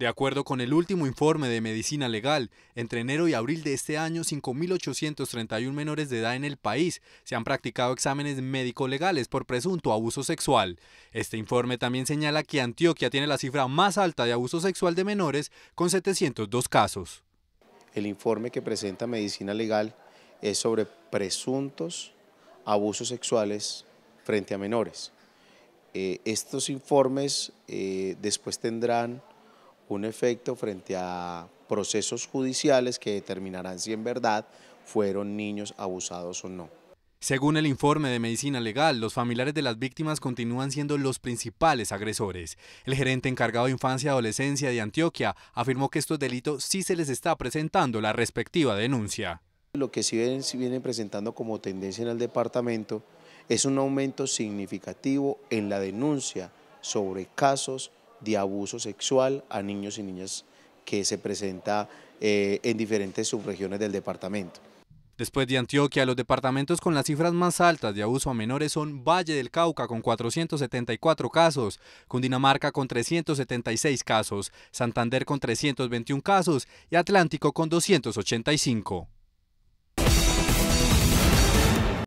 De acuerdo con el último informe de Medicina Legal, entre enero y abril de este año, 5.831 menores de edad en el país se han practicado exámenes médico-legales por presunto abuso sexual. Este informe también señala que Antioquia tiene la cifra más alta de abuso sexual de menores, con 702 casos. El informe que presenta Medicina Legal es sobre presuntos abusos sexuales frente a menores. Eh, estos informes eh, después tendrán un efecto frente a procesos judiciales que determinarán si en verdad fueron niños abusados o no. Según el informe de medicina legal, los familiares de las víctimas continúan siendo los principales agresores. El gerente encargado de infancia y adolescencia de Antioquia afirmó que estos delitos sí se les está presentando la respectiva denuncia. Lo que sí vienen, vienen presentando como tendencia en el departamento es un aumento significativo en la denuncia sobre casos de abuso sexual a niños y niñas que se presenta eh, en diferentes subregiones del departamento. Después de Antioquia, los departamentos con las cifras más altas de abuso a menores son Valle del Cauca con 474 casos, Cundinamarca con 376 casos, Santander con 321 casos y Atlántico con 285.